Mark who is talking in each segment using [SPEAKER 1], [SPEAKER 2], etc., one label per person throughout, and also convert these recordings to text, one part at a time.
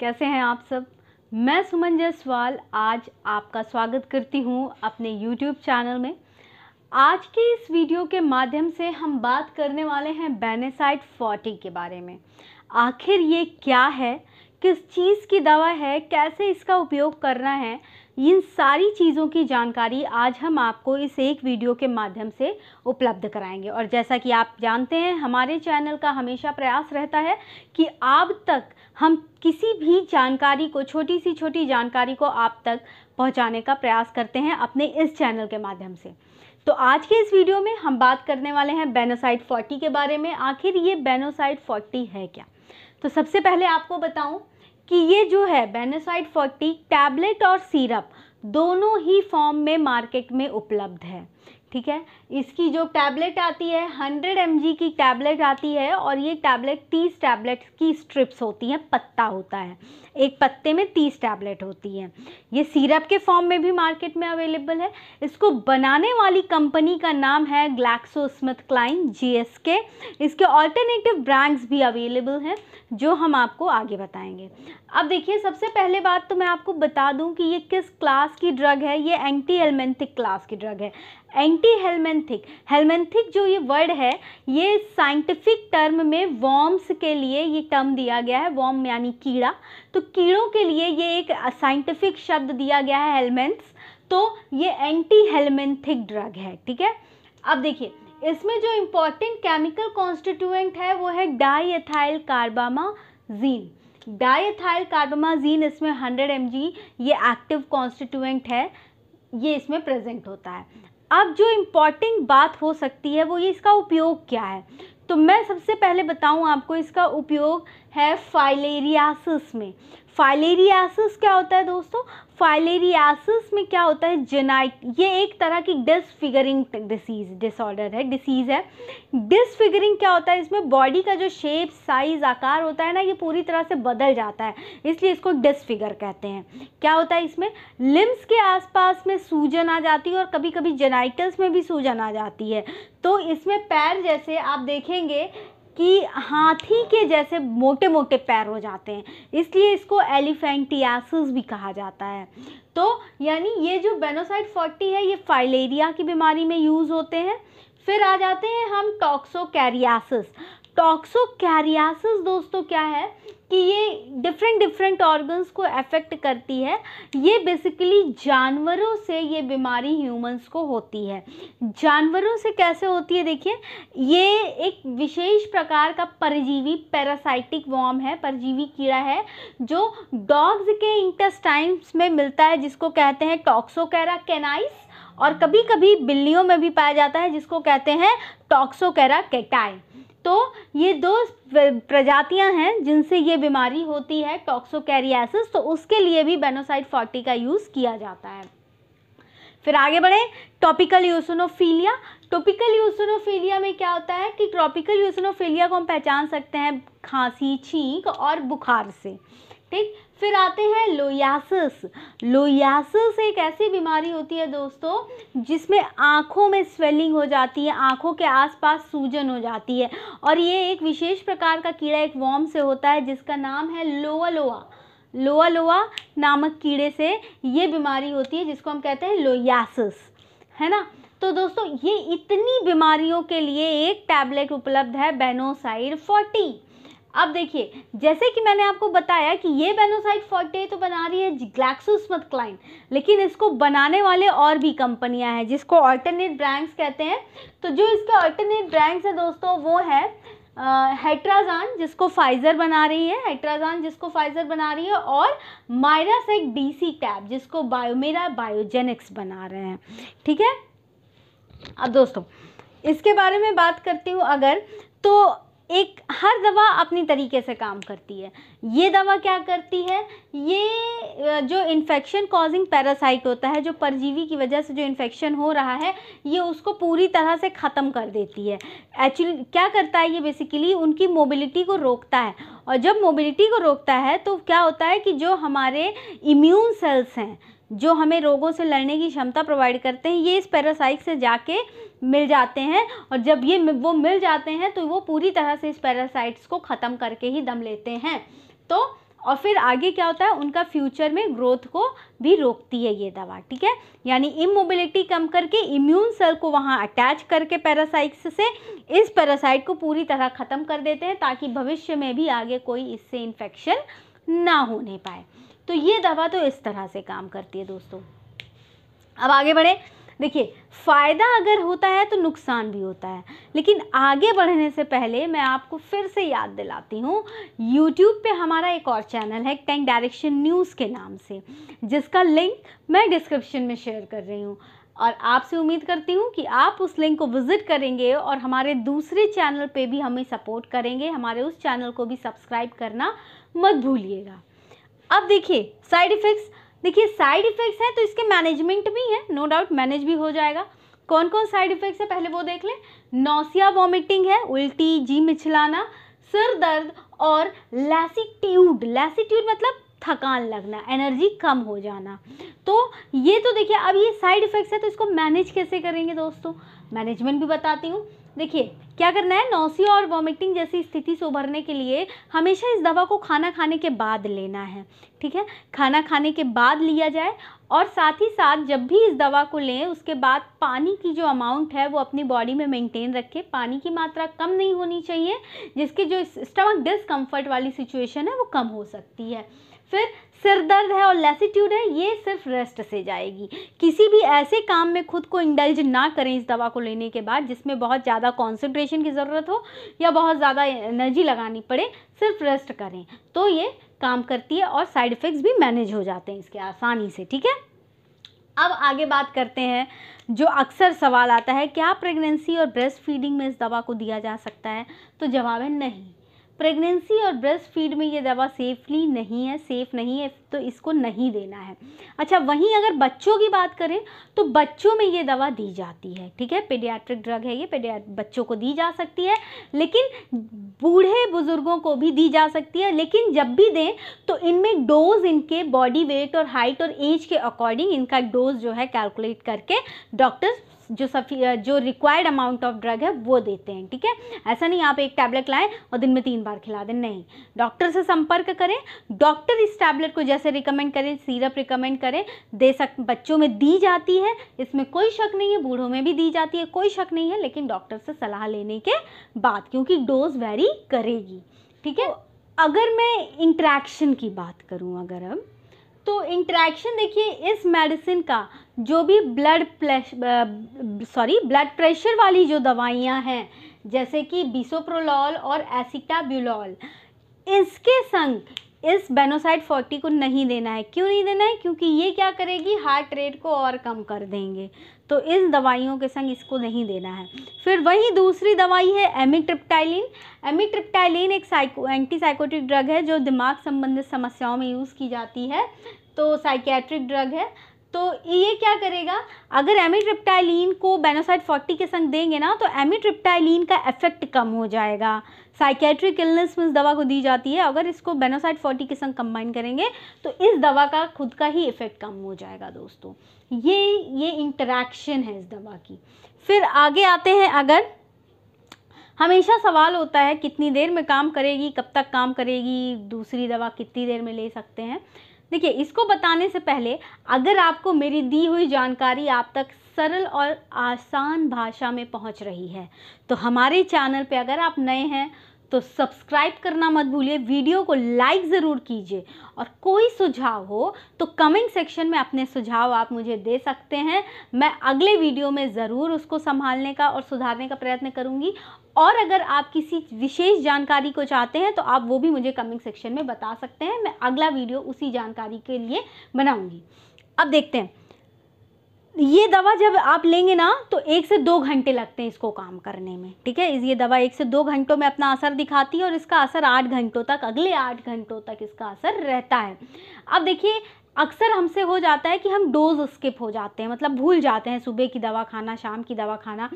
[SPEAKER 1] कैसे हैं आप सब मैं सुमन जायसवाल आज आपका स्वागत करती हूं अपने YouTube चैनल में आज के इस वीडियो के माध्यम से हम बात करने वाले हैं बेनेसाइड 40 के बारे में आखिर ये क्या है किस चीज़ की दवा है कैसे इसका उपयोग करना है इन सारी चीज़ों की जानकारी आज हम आपको इस एक वीडियो के माध्यम से उपलब्ध कराएंगे और जैसा कि आप जानते हैं हमारे चैनल का हमेशा प्रयास रहता है कि आप तक हम किसी भी जानकारी को छोटी सी छोटी जानकारी को आप तक पहुंचाने का प्रयास करते हैं अपने इस चैनल के माध्यम से तो आज के इस वीडियो में हम बात करने वाले हैं बेनोसाइड फोर्टी के बारे में आखिर ये बेनोसाइड फोर्टी है क्या तो सबसे पहले आपको बताऊं कि ये जो है बेनेसाइड फोर्टी टैबलेट और सीरप दोनों ही फॉर्म में मार्केट में उपलब्ध है ठीक है इसकी जो टैबलेट आती है 100 एम की टैबलेट आती है और ये टैबलेट 30 टैबलेट की स्ट्रिप्स होती हैं पत्ता होता है एक पत्ते में 30 टैबलेट होती है ये सिरप के फॉर्म में भी मार्केट में अवेलेबल है इसको बनाने वाली कंपनी का नाम है ग्लैक्सो स्मिथ क्लाइन जी इसके ऑल्टरनेटिव ब्रांड्स भी अवेलेबल हैं जो हम आपको आगे बताएंगे अब देखिए सबसे पहले बात तो मैं आपको बता दूं कि ये किस क्लास की ड्रग है ये एंटी एलमेंथिक क्लास की ड्रग है एंटी हेलमेंथिक हेलमेंथिक जो ये वर्ड है ये साइंटिफिक टर्म में वॉम्स के लिए ये टर्म दिया गया है वॉम यानी कीड़ा तो कीड़ों के लिए ये एक साइंटिफिक शब्द दिया गया है हेलमेंट्स तो ये एंटी हेलमेंथिक ड्रग है ठीक है अब देखिए इसमें जो इम्पॉर्टेंट केमिकल कॉन्स्टिट्यूएंट है वो है डाईएथाइल कार्बामाजीन डाईथाइल कार्बामाजीन इसमें 100 जी ये एक्टिव कॉन्स्टिट्यूएंट है ये इसमें प्रेजेंट होता है अब जो इम्पॉर्टेंट बात हो सकती है वो ये इसका उपयोग क्या है तो मैं सबसे पहले बताऊं आपको इसका उपयोग है फाइलेरियासिस में फाइलेरियासिस क्या होता है दोस्तों फाइलेरियासिस में क्या होता है जेनाइट ये एक तरह की डिसफिगरिंग डिसीज डिसऑर्डर है डिसीज़ है डिसफिगरिंग क्या होता है इसमें बॉडी का जो शेप साइज आकार होता है ना ये पूरी तरह से बदल जाता है इसलिए इसको डिसफिगर कहते हैं क्या होता है इसमें लिम्स के आसपास में सूजन आ जाती है और कभी कभी जेनाइटल्स में भी सूजन आ जाती है तो इसमें पैर जैसे आप देखेंगे कि हाथी के जैसे मोटे मोटे पैर हो जाते हैं इसलिए इसको एलिफेंटियासिस भी कहा जाता है तो यानी ये जो बेनोसाइड 40 है ये फाइलेरिया की बीमारी में यूज़ होते हैं फिर आ जाते हैं हम टॉक्सोकैरियासिस टॉक्सोकैरियासिस दोस्तों क्या है कि ये डिफरेंट डिफरेंट ऑर्गन्स को अफेक्ट करती है ये बेसिकली जानवरों से ये बीमारी ह्यूमंस को होती है जानवरों से कैसे होती है देखिए ये एक विशेष प्रकार का परजीवी पैरासाइटिक वॉर्म है परजीवी कीड़ा है जो डॉग्स के इंटेस्टाइम्स में मिलता है जिसको कहते हैं टॉक्सोकैरा कैनाइस और कभी कभी बिल्लियों में भी पाया जाता है जिसको कहते हैं टॉक्सोकैरा कैटाई तो ये दो प्रजातियां हैं जिनसे ये बीमारी होती है टॉक्सोकैरियासिस तो उसके लिए भी बेनोसाइड फोर्टी का यूज़ किया जाता है फिर आगे बढ़ें टॉपिकल यूसोनोफीलिया टॉपिकल यूसनोफीलिया में क्या होता है कि ट्रॉपिकल यूसिनोफीलिया को हम पहचान सकते हैं खांसी छींक और बुखार से ठीक फिर आते हैं लोयासिस लोयासिस एक ऐसी बीमारी होती है दोस्तों जिसमें आँखों में स्वेलिंग हो जाती है आँखों के आसपास सूजन हो जाती है और ये एक विशेष प्रकार का कीड़ा एक वॉम से होता है जिसका नाम है लोअलोआ लोआ लोआ नामक कीड़े से ये बीमारी होती है जिसको हम कहते हैं लोयासिस है ना तो दोस्तों ये इतनी बीमारियों के लिए एक टैबलेट उपलब्ध है बेनोसाइड फोर्टी अब देखिए जैसे कि मैंने आपको बताया कि ये बेनोसाइट फोर्टे तो बना रही है ग्लैक्सोस्मिथ क्लाइन लेकिन इसको बनाने वाले और भी कंपनियां हैं जिसको ऑल्टरनेट ब्रांड्स कहते हैं तो जो इसके ऑल्टरनेट ब्रांड्स हैं दोस्तों वो है हेट्राजान जिसको फाइजर बना रही है हेट्राजान जिसको फाइजर बना रही है और मायरासेक डीसी टैब जिसको बायोमेरा बायोजेनिक्स बना रहे हैं ठीक है अब दोस्तों इसके बारे में बात करती हूँ अगर तो एक हर दवा अपनी तरीके से काम करती है ये दवा क्या करती है ये जो इन्फेक्शन कॉजिंग पैरासाइट होता है जो परजीवी की वजह से जो इन्फेक्शन हो रहा है ये उसको पूरी तरह से ख़त्म कर देती है एक्चुअली क्या करता है ये बेसिकली उनकी मोबिलिटी को रोकता है और जब मोबिलिटी को रोकता है तो क्या होता है कि जो हमारे इम्यून सेल्स हैं जो हमें रोगों से लड़ने की क्षमता प्रोवाइड करते हैं ये इस पैरासाइट से जाके मिल जाते हैं और जब ये वो मिल जाते हैं तो वो पूरी तरह से इस पैरासाइट्स को ख़त्म करके ही दम लेते हैं तो और फिर आगे क्या होता है उनका फ्यूचर में ग्रोथ को भी रोकती है ये दवा ठीक है यानी इमोबिलिटी कम करके इम्यून सेल को वहाँ अटैच करके पैरासाइट्स से इस पैरासाइट को पूरी तरह ख़त्म कर देते हैं ताकि भविष्य में भी आगे कोई इससे इन्फेक्शन ना होने पाए तो ये दवा तो इस तरह से काम करती है दोस्तों अब आगे बढ़े देखिए फ़ायदा अगर होता है तो नुकसान भी होता है लेकिन आगे बढ़ने से पहले मैं आपको फिर से याद दिलाती हूँ यूट्यूब पे हमारा एक और चैनल है टैंक डायरेक्शन न्यूज़ के नाम से जिसका लिंक मैं डिस्क्रिप्शन में शेयर कर रही हूँ और आपसे उम्मीद करती हूँ कि आप उस लिंक को विज़िट करेंगे और हमारे दूसरे चैनल पर भी हमें सपोर्ट करेंगे हमारे उस चैनल को भी सब्सक्राइब करना मत भूलिएगा अब देखिए साइड इफ़ेक्ट्स देखिए साइड इफ़ेक्ट्स हैं तो इसके मैनेजमेंट भी है नो डाउट मैनेज भी हो जाएगा कौन कौन साइड इफ़ेक्ट्स है पहले वो देख लें नौसिया वॉमिटिंग है उल्टी जी मिचलाना सिर दर्द और लैसीट्यूड लैसीट्यूड मतलब थकान लगना एनर्जी कम हो जाना तो ये तो देखिए अब ये साइड इफ़ेक्ट्स है तो इसको मैनेज कैसे करेंगे दोस्तों मैनेजमेंट भी बताती हूँ देखिए क्या करना है नौसिया और वॉमिटिंग जैसी स्थिति से उभरने के लिए हमेशा इस दवा को खाना खाने के बाद लेना है ठीक है खाना खाने के बाद लिया जाए और साथ ही साथ जब भी इस दवा को लें उसके बाद पानी की जो अमाउंट है वो अपनी बॉडी में मेंटेन रखें पानी की मात्रा कम नहीं होनी चाहिए जिसकी जो स्टमक डिसकम्फर्ट वाली सिचुएशन है वो कम हो सकती है फिर सिर दर्द है और लेसीट्यूड है ये सिर्फ रेस्ट से जाएगी किसी भी ऐसे काम में खुद को इंडल्ज ना करें इस दवा को लेने के बाद जिसमें बहुत ज़्यादा कॉन्सेंट्रेशन की ज़रूरत हो या बहुत ज़्यादा एनर्जी लगानी पड़े सिर्फ रेस्ट करें तो ये काम करती है और साइड इफ़ेक्ट्स भी मैनेज हो जाते हैं इसके आसानी से ठीक है अब आगे बात करते हैं जो अक्सर सवाल आता है क्या प्रेगनेंसी और ब्रेस्ट फीडिंग में इस दवा को दिया जा सकता है तो जवाब है नहीं प्रेगनेंसी और ब्रेस्ट फीड में ये दवा सेफली नहीं है सेफ़ नहीं है तो इसको नहीं देना है अच्छा वहीं अगर बच्चों की बात करें तो बच्चों में ये दवा दी जाती है ठीक है पेडियाट्रिक ड्रग है ये पेडिया बच्चों को दी जा सकती है लेकिन बूढ़े बुज़ुर्गों को भी दी जा सकती है लेकिन जब भी दें तो इनमें डोज इनके बॉडी वेट और हाइट और एज के अकॉर्डिंग इनका डोज जो है कैलकुलेट करके डॉक्टर जो सफी जो रिक्वायर्ड अमाउंट ऑफ ड्रग है वो देते हैं ठीक है ऐसा नहीं आप एक टैबलेट लाएँ और दिन में तीन बार खिला दें नहीं डॉक्टर से संपर्क करें डॉक्टर इस टैबलेट को जैसे रिकमेंड करें सीरप रिकमेंड करें दे सक बच्चों में दी जाती है इसमें कोई शक नहीं है बूढ़ों में भी दी जाती है कोई शक नहीं है लेकिन डॉक्टर से सलाह लेने के बाद क्योंकि डोज वेरी करेगी ठीक है तो अगर मैं इंट्रैक्शन की बात करूँ अगर अब तो इंट्रैक्शन देखिए इस मेडिसिन का जो भी ब्लड सॉरी ब्लड प्रेशर वाली जो दवाइयाँ हैं जैसे कि बिसोप्रोलॉल और एसिटाब्यूलॉल इसके संग इस बेनोसाइड फोर्टी को नहीं देना है क्यों नहीं देना है क्योंकि ये क्या करेगी हार्ट रेट को और कम कर देंगे तो इन दवाइयों के संग इसको नहीं देना है फिर वही दूसरी दवाई है एमिट्रिप्टाइलिन एमिट्रिप्टाइलिन एक साइको एंटीसाइकोटिक ड्रग है जो दिमाग संबंधित समस्याओं में यूज़ की जाती है तो साइकेट्रिक ड्रग है तो ये क्या करेगा अगर एमिट्रिप्टाइलिन को बेनोसाइड 40 के संग देंगे ना तो एमिट्रिप्टाइलिन का इफेक्ट कम हो जाएगा साइकेट्रिक इलनेस में इस दवा को दी जाती है अगर इसको बेनोसाइड 40 के संग कंबाइन करेंगे तो इस दवा का खुद का ही इफेक्ट कम हो जाएगा दोस्तों ये ये इंटरेक्शन है इस दवा की फिर आगे आते हैं अगर हमेशा सवाल होता है कितनी देर में काम करेगी कब तक काम करेगी दूसरी दवा कितनी देर में ले सकते हैं देखिए इसको बताने से पहले अगर आपको मेरी दी हुई जानकारी आप तक सरल और आसान भाषा में पहुंच रही है तो हमारे चैनल पे अगर आप नए हैं तो सब्सक्राइब करना मत भूलिए वीडियो को लाइक ज़रूर कीजिए और कोई सुझाव हो तो कमेंट सेक्शन में अपने सुझाव आप मुझे दे सकते हैं मैं अगले वीडियो में ज़रूर उसको संभालने का और सुधारने का प्रयत्न करूँगी और अगर आप किसी विशेष जानकारी को चाहते हैं तो आप वो भी मुझे कमेंट सेक्शन में बता सकते हैं मैं अगला वीडियो उसी जानकारी के लिए बनाऊँगी अब देखते हैं ये दवा जब आप लेंगे ना तो एक से दो घंटे लगते हैं इसको काम करने में ठीक है ये दवा एक से दो घंटों में अपना असर दिखाती है और इसका असर आठ घंटों तक अगले आठ घंटों तक इसका असर रहता है अब देखिए अक्सर हमसे हो जाता है कि हम डोज़ स्किप हो जाते हैं मतलब भूल जाते हैं सुबह की दवा खाना शाम की दवा खाना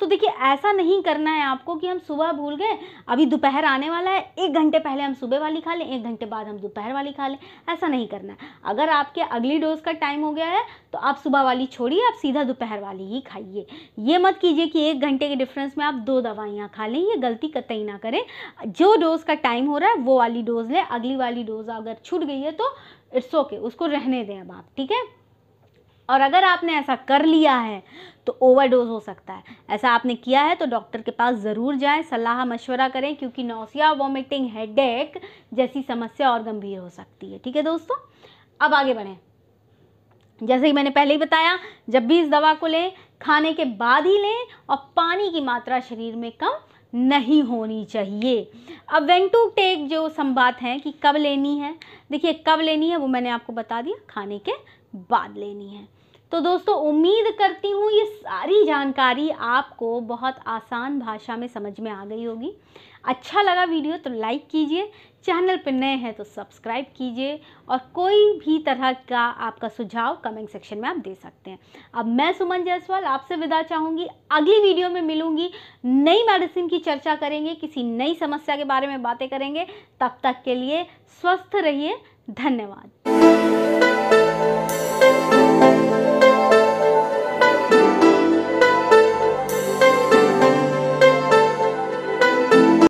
[SPEAKER 1] तो देखिए ऐसा नहीं करना है आपको कि हम सुबह भूल गए अभी दोपहर आने वाला है एक घंटे पहले हम सुबह वाली खा लें एक घंटे बाद हम दोपहर वाली खा लें ऐसा नहीं करना है अगर आपके अगली डोज़ का टाइम हो गया है तो आप सुबह वाली छोड़िए आप सीधा दोपहर वाली ही खाइए ये मत कीजिए कि एक घंटे के डिफरेंस में आप दो दवाइयाँ खा लें ये गलती कतई ना करें जो डोज़ का टाइम हो रहा है वो वाली डोज़ लें अगली वाली डोज़ अगर छूट गई है तो इट्स ओके okay, उसको रहने दें अब आप ठीक है और अगर आपने ऐसा कर लिया है तो ओवरडोज हो सकता है ऐसा आपने किया है तो डॉक्टर के पास ज़रूर जाएं सलाह मशवरा करें क्योंकि नौसिया वॉमिटिंग हेडेक जैसी समस्या और गंभीर हो सकती है ठीक है दोस्तों अब आगे बढ़ें जैसे कि मैंने पहले ही बताया जब भी इस दवा को लें खाने के बाद ही लें और पानी की मात्रा शरीर में कम नहीं होनी चाहिए अब वेन टू टेक जो संवाद हैं कि कब लेनी है देखिए कब लेनी है वो मैंने आपको बता दिया खाने के बाद लेनी है तो दोस्तों उम्मीद करती हूँ ये सारी जानकारी आपको बहुत आसान भाषा में समझ में आ गई होगी अच्छा लगा वीडियो तो लाइक कीजिए चैनल पर नए हैं तो सब्सक्राइब कीजिए और कोई भी तरह का आपका सुझाव कमेंट सेक्शन में आप दे सकते हैं अब मैं सुमन जायसवाल आपसे विदा चाहूँगी अगली वीडियो में मिलूँगी नई मेडिसिन की चर्चा करेंगे किसी नई समस्या के बारे में बातें करेंगे तब तक के लिए स्वस्थ रहिए धन्यवाद